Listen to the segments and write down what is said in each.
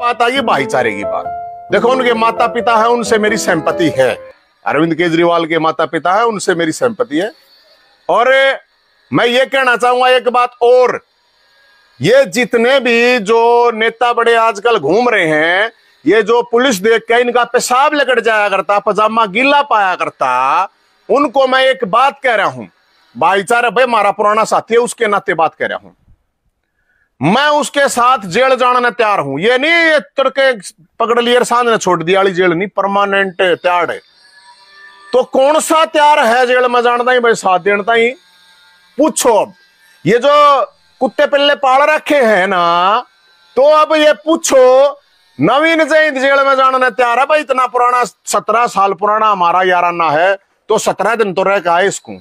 बात आई है भाईचारे की बात देखो उनके माता पिता है उनसे मेरी सहमति है अरविंद केजरीवाल के माता पिता है उनसे मेरी सहमति है और मैं ये कहना चाहूंगा एक बात और ये जितने भी जो नेता बड़े आजकल घूम रहे हैं ये जो पुलिस देख के इनका पेशाब लकड़ जाया करता पजामा गीला पाया करता उनको मैं एक बात कह रहा हूं भाईचारा भाई मारा पुराना साथी है उसके नाते बात कह रहा हूं मैं उसके साथ जेल जाने ने तैयार हूं ये नहीं ये तड़के पकड़ लिए सांझ ने छोड़ दिया जेल नहीं परमानेंट तैयार है तो कौन सा तैयार है जेल में जानता ही भाई साथ देने ही पूछो अब ये जो कुत्ते पिल्ले पाल रखे हैं ना तो अब ये पूछो नवीन जैन जेल में जाने ने तैयार है भाई इतना पुराना सत्रह साल पुराना हमारा याराना है तो सत्रह दिन तो रह का इसको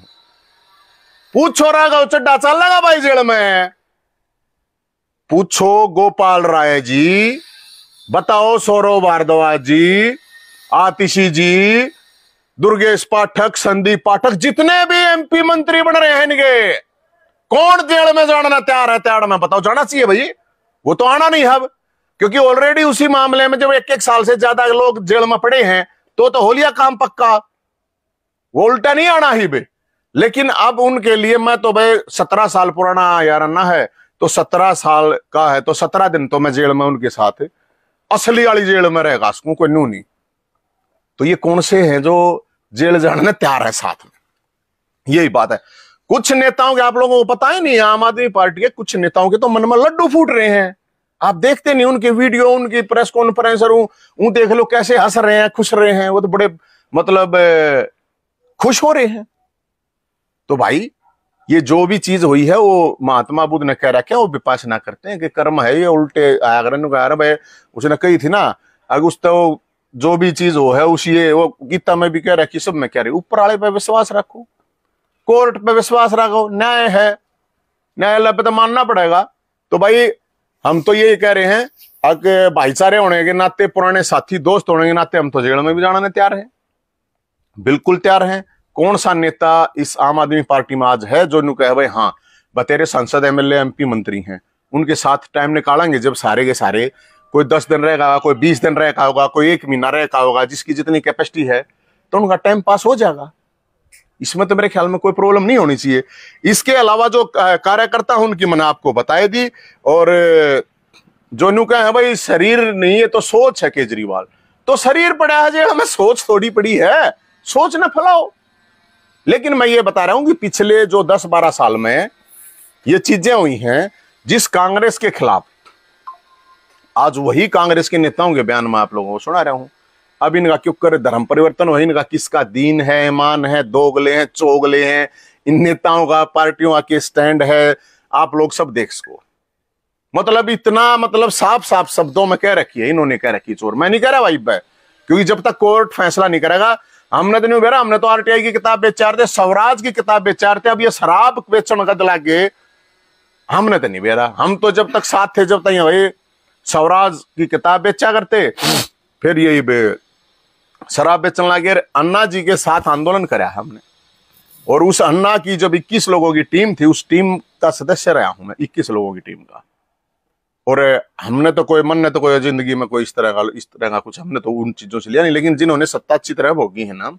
पूछो रहेगा चड्डा चल रहा भाई जेल में पूछो गोपाल राय जी बताओ सौरव भारद्वाज जी आतिशी जी दुर्गेश पाठक संदीप पाठक जितने भी एमपी मंत्री बन रहे हैं इनके कौन जेल में जाना तैयार है तैयार में बताओ जाना चाहिए भाई वो तो आना नहीं अब क्योंकि ऑलरेडी उसी मामले में जब एक एक साल से ज्यादा लोग जेल में पड़े हैं तो तो हो लिया काम पक्का वो उल्टा नहीं आना ही बे लेकिन अब उनके लिए मैं तो भाई सत्रह साल पुराना याराना है तो सत्रह साल का है तो सत्रह दिन तो मैं जेल में उनके साथ असली वाली जेल में रहेगा कोई नू नहीं तो ये कौन से हैं जो जेल जाने में तैयार है साथ में यही बात है कुछ नेताओं के आप लोगों को पता ही नहीं आम आदमी पार्टी के कुछ नेताओं के तो मन में लड्डू फूट रहे हैं आप देखते नहीं उनकी वीडियो उनकी प्रेस कॉन्फ्रेंस और देख लो कैसे हंस रहे हैं खुश रहे हैं वो तो बड़े मतलब खुश हो रहे हैं तो भाई ये जो भी चीज हुई है वो महात्मा बुद्ध ने कह रखे है वो विपासना करते हैं कि कर्म है ये उल्टे आया आरभ है उसने कही थी ना उस तो जो भी चीज हो है उसी वो गीता में भी कह रखी सब में कह रही ऊपर वाले पे विश्वास रखो कोर्ट पे विश्वास रखो न्याय है न्यायालय पे तो मानना पड़ेगा तो भाई हम तो यही कह रहे हैं अगर भाईचारे होने के नाते पुराने साथी दोस्त होने के नाते हम तो जेल में भी जाने तैयार हैं बिल्कुल तैयार हैं कौन सा नेता इस आम आदमी पार्टी में आज है जो कह भाई हाँ बतेरे सांसद एमएलए एमपी मंत्री हैं उनके साथ टाइम निकालेंगे जब सारे के सारे कोई दस दिन रहेगा कोई बीस दिन रहेगा होगा कोई एक महीना रहेगा होगा जिसकी जितनी कैपेसिटी है तो उनका टाइम पास हो जाएगा इसमें तो मेरे ख्याल में कोई प्रॉब्लम नहीं होनी चाहिए इसके अलावा जो कार्यकर्ता है उनकी मैंने आपको बताई दी और जो नु कहे भाई शरीर नहीं है तो सोच है केजरीवाल तो शरीर पड़ा है जे हमें सोच थोड़ी पड़ी है सोच ना फैलाओ लेकिन मैं ये बता रहा हूं कि पिछले जो 10-12 साल में ये चीजें हुई हैं जिस कांग्रेस के खिलाफ आज वही कांग्रेस के नेताओं के बयान में आप लोगों को सुना रहा हूं अब इनका क्यों कर धर्म परिवर्तन हो इनका किसका दीन है ईमान है दोगले हैं चोगले हैं इन नेताओं का पार्टियों का स्टैंड है आप लोग सब देख सको मतलब इतना मतलब साफ साफ शब्दों में कह रखी है इन्होंने कह रखी चोर मैं नहीं कह रहा भाई क्योंकि जब तक कोर्ट फैसला नहीं करेगा हमने तो नहीं बेरा हमने तो आरटीआई की किताब बेचार थे स्वराज की किताब बेचार थे अब ये शराब बेचण का दिला के हमने तो नहीं बेरा हम तो जब तक साथ थे जब तक भाई स्वराज की किताब बेचा करते फिर यही बे शराब बेचने लगे अन्ना जी के साथ आंदोलन कराया हमने और उस अन्ना की जब 21 लोगों की टीम थी उस टीम का सदस्य रहा हूं मैं 21 लोगों की टीम का और हमने तो कोई मन ने तो कोई जिंदगी में कोई इस तरह का इस तरह का कुछ हमने तो उन चीजों से लिया नहीं लेकिन जिन्होंने सत्ता अच्छी तरह भोगी है ना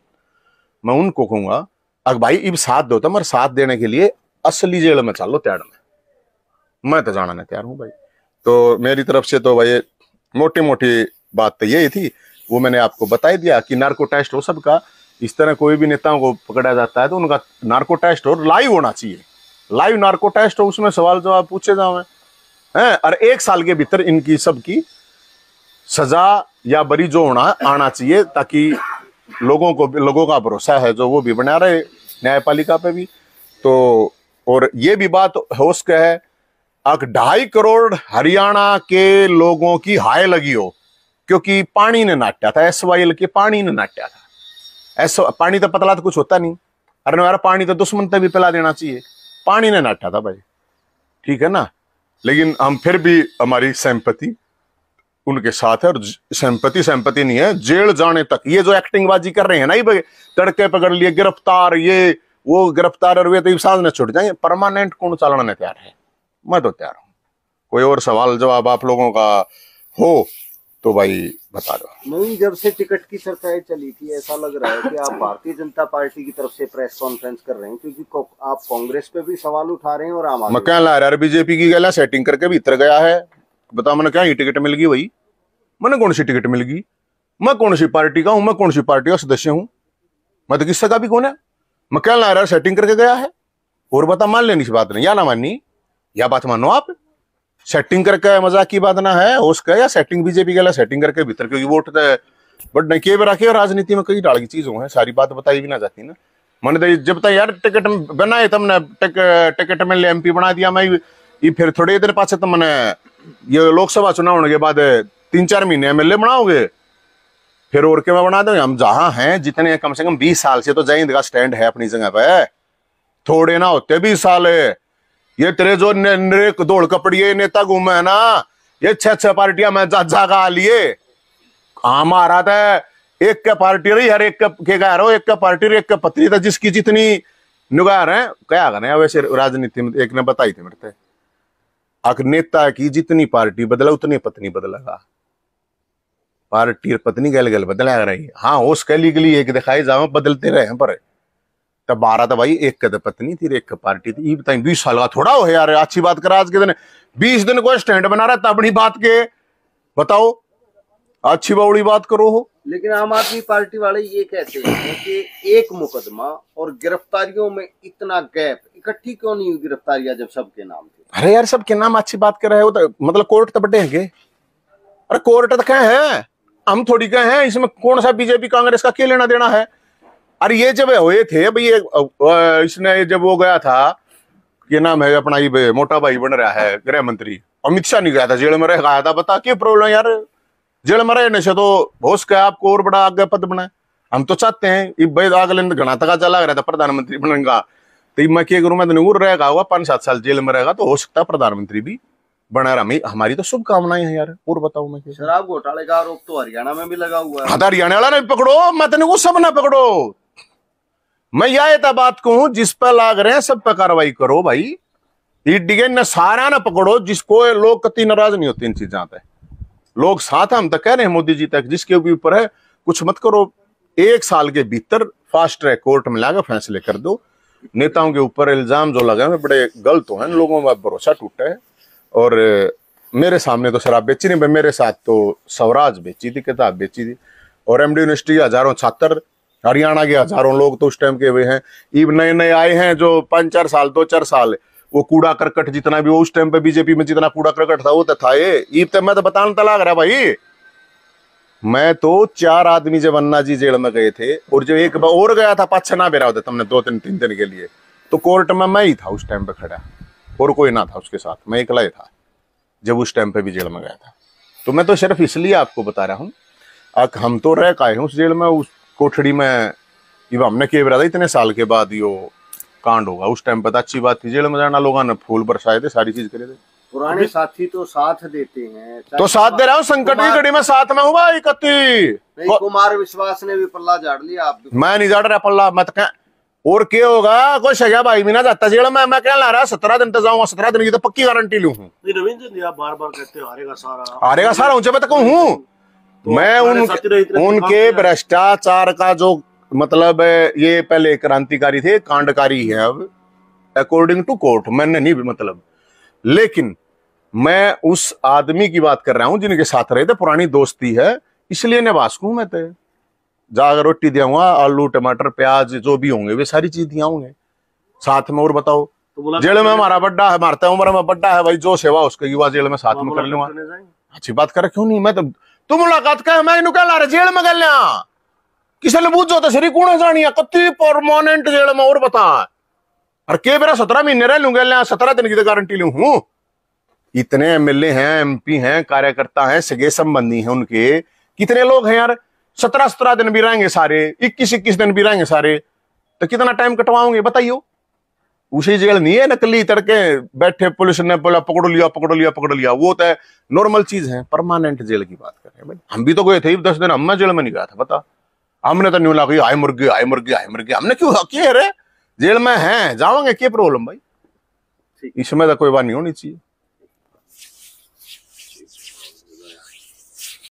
मैं उनको कहूंगा अग भाई इब साथ दो तो मगर साथ देने के लिए असली जेल में चल लो त्याड़ में मैं तो जाना तैयार हूँ भाई तो मेरी तरफ से तो भाई मोटी मोटी बात तो यही थी वो मैंने आपको बताई दिया कि नार्को टेस्ट हो सबका इस तरह कोई भी नेताओं को पकड़ा जाता है तो उनका नार्को टेस्ट हो लाइव होना चाहिए लाइव नार्को टेस्ट हो उसमें सवाल जवाब पूछे जाओ है और एक साल के भीतर इनकी सबकी सजा या बरी जो होना आना चाहिए ताकि लोगों को लोगों का भरोसा है जो वो भी बना रहे न्यायपालिका पे भी तो और ये भी बात हो सके है अक ढाई करोड़ हरियाणा के लोगों की हाय लगी हो क्योंकि पानी ने नाट्या था एस वाई एल के पानी ने नाट्या था एस पानी तो पतला तो कुछ होता नहीं अरे यार पानी तो दुश्मन तभी पिला देना चाहिए पानी ने नाट्या था भाई ठीक है ना लेकिन हम फिर भी हमारी सहमपति उनके साथ है और सहमपति सहमपति नहीं है जेल जाने तक ये जो एक्टिंग बाजी कर रहे हैं ना ये तड़के पकड़ लिए गिरफ्तार ये वो गिरफ्तार और वे तो सांस न छुट जाए परमानेंट कौन चालना तैयार है मैं तो तैयार हूं कोई और सवाल जवाब आप लोगों का हो तो भाई बता दो नहीं जब से टिकट की सरकारें चली थी ऐसा लग रहा है कि आप भारतीय जनता पार्टी की तरफ से प्रेस कॉन्फ्रेंस कर रहे हैं क्योंकि आप कांग्रेस पे भी सवाल उठा रहे हैं और आम मैं क्या ला है बीजेपी की गला सेटिंग करके भीतर गया है बताओ मैंने क्या ये टिकट मिल गई वही मैंने कौन सी टिकट मिल गई मैं कौन सी पार्टी का हूँ मैं कौन सी पार्टी का सदस्य हूँ मैं तो किस्सा का भी कौन है मैं क्या ला रहा सेटिंग करके गया है और बता मान लेनी इस बात नहीं या ना माननी या बात मानो आप सेटिंग करके मजाक की बात ना है उसका या सेटिंग बीजेपी का सेटिंग करके भीतर क्योंकि वोट बट नके रखे राजनीति में कई डाल की चीज हैं सारी बात बताई भी ना जाती ना मैंने तो जब तक यार टिकट बनाए तुमने टिकट में एम पी बना दिया मैं ये फिर थोड़े देर पास तो मैंने ये लोकसभा चुनाव होने के बाद तीन चार महीने एमएलए बनाओगे फिर और के मैं बना देंगे हम जहां हैं जितने कम से कम बीस साल से तो जय का स्टैंड है अपनी जगह पे थोड़े ना होते बीस साल है ये तेरे जो दौड़ कपड़िए नेता घूमे है ना ये छह छह पार्टियां मैं जा जागा लिए रहा था एक के पार्टी रही हर एक के कह रहा एक के पार्टी रही एक के पत्री था जिसकी जितनी नुगा रहे क्या करें वैसे राजनीति में एक ने बताई थी मेरे अगर नेता की जितनी पार्टी बदला उतनी पत्नी बदलेगा पार्टी पत्नी गल गल बदला रही हाँ होश कैली गली लिए एक दिखाई जाओ बदलते रहे हैं पर तो बारह तो भाई एक तो पत्नी थी एक पार्टी थी बताई बीस साल का थोड़ा हो यार अच्छी बात करा आज के दिन बीस दिन को स्टैंड बना रहा तब नहीं बात के बताओ अच्छी बाउड़ी बात करो हो लेकिन आम आदमी पार्टी वाले ये कहते हैं कि एक मुकदमा और गिरफ्तारियों में इतना गैप इकट्ठी क्यों नहीं हुई गिरफ्तारियां जब सबके नाम थे अरे यार सबके नाम अच्छी बात कर रहे हो तो मतलब कोर्ट तो बटे हैं अरे कोर्ट तो क्या है हम थोड़ी क्या है इसमें कौन सा बीजेपी कांग्रेस का क्या लेना देना है अरे ये जब हुए थे भाई ये इसने जब वो गया था ये नाम है अपना ये मोटा भाई बन रहा है गृह मंत्री अमित शाह नहीं गया था जेल में रह गया था बता क्या प्रॉब्लम यार जेल में रहने से तो होश का आपको और बड़ा आगे पद बनाए हम तो चाहते हैं ये भाई अगले घना तक चला रहा था प्रधानमंत्री बनने का तो मैं क्या करूँ मैं दूर तो रहेगा हुआ पांच सात साल जेल में रहेगा तो हो सकता है प्रधानमंत्री भी बना रहा हमारी तो शुभकामनाएं हैं यार और बताओ मैं शराब घोटाले का आरोप तो हरियाणा में भी लगा हुआ है हाँ, तो हरियाणा वाला नहीं पकड़ो मैं तेने तो वो सब ना पकड़ो मैं यह एतबाद को जिस पर लाग रहे हैं सब पे कार्रवाई करो भाई ईडीए न सारा ना पकड़ो जिसको लोग कति नाराज नहीं होते इन चीजा पे लोग साथ हम तो कह रहे हैं मोदी जी तक जिसके ऊपर है कुछ मत करो एक साल के भीतर फास्ट ट्रैक कोर्ट में लाकर फैसले कर दो नेताओं के ऊपर इल्जाम जो लगा हैं बड़े गलत तो हैं लोगों का भरोसा टूटा है और मेरे सामने तो शराब बेची नहीं मेरे साथ तो स्वराज बेची थी किताब बेची थी और एमडी यूनिवर्सिटी हजारों छात्र हरियाणा के हजारों लोग तो उस टाइम के हुए हैं इव नए नए आए हैं जो पाँच चार साल दो चार साल वो कूड़ा करकट जितना भी वो उस टाइम पे बीजेपी में जितना कूड़ा करकट था वो तो था ये ईब तो मैं तो बताने तो लग रहा भाई मैं तो चार आदमी जब अन्ना जी जेल में गए थे और जब एक बार और गया था पाँच ना बेरा होता तुमने दो तीन तीन दिन के लिए तो कोर्ट में मैं ही था उस टाइम पे खड़ा और कोई ना था उसके साथ मैं अकेला ही था जब उस टाइम पे भी जेल में गया था तो मैं तो सिर्फ इसलिए आपको बता रहा हूँ हम तो रह पाए हैं उस जेल में उस कोठड़ी में इब हमने के बरा इतने साल के बाद यो कांड होगा उस टाइम पता तो अच्छी बात थी जेल में जाना लोग फूल बरसाए थे सारी चीज करे थे पुराने साथी तो साथ देते हैं तो साथ दे रहा हूँ संकट की घड़ी में साथ में हूँ भाई कत्ती कुमार विश्वास ने भी पल्ला झाड़ लिया आप मैं नहीं झाड़ रहा पल्ला मत कह और क्या होगा कोई सजा भाई भी जाता जेल में मैं क्या ला रहा सत्रह दिन तक तो जाऊंगा सत्रह दिन की तो पक्की गारंटी लू हूँ रविंद्र बार बार कहते हारेगा सारा हारेगा सारा ऊंचे मैं तक हूँ तो मैं उन उनके भ्रष्टाचार का जो मतलब ये पहले क्रांतिकारी थे कांडकारी है अब अकॉर्डिंग टू कोर्ट मैंने नहीं मतलब लेकिन मैं उस आदमी की बात कर रहा हूं जिनके साथ रहे थे पुरानी दोस्ती है इसलिए नवासकू मैं तो जाकर रोटी दियाऊंगा आलू टमाटर प्याज जो भी होंगे वे सारी चीज दिया होंगे साथ में और बताओ तो जेल में हमारा बड्डा है मारता उम्र में बड्डा है भाई जो सेवा उसके युवा जेल में साथ में कर लूंगा अच्छी बात कर क्यों नहीं मैं तो मुलाकात कह मैं માંગીનું કાલ रहा जेल में लिया किसी ने पूछो तो शरीर कौन जानिया कत्ती परमानेंट जेल में और बता और के बेरा सत्रह महीने रह लूंगा लिया सत्रह दिन की तो गारंटी लू हूं इतने एमएलए हैं एमपी हैं कार्यकर्ता हैं सगे संबंधी हैं उनके कितने लोग हैं यार सत्रह सत्रह दिन भी रहेंगे सारे इक्कीस इक्कीस दिन भी रहेंगे सारे तो कितना टाइम कटवाओगे बताइयो उसी जेल नहीं है नकली तड़के बैठे पुलिस ने बोला पकड़ लिया पकड़ लिया पकड़ लिया वो तो नॉर्मल चीज है परमानेंट जेल की बात कर रहे हैं भाई हम भी तो गए थे दस दिन हमें जेल में नहीं गया था बता हमने तो न्यूला कही हाई मुर्गी हाई मुर्गी हाई मुर्गी हमने क्यों किए रे जेल में है जाओगे क्या प्रॉब्लम भाई इसमें तो कोई बात नहीं होनी चाहिए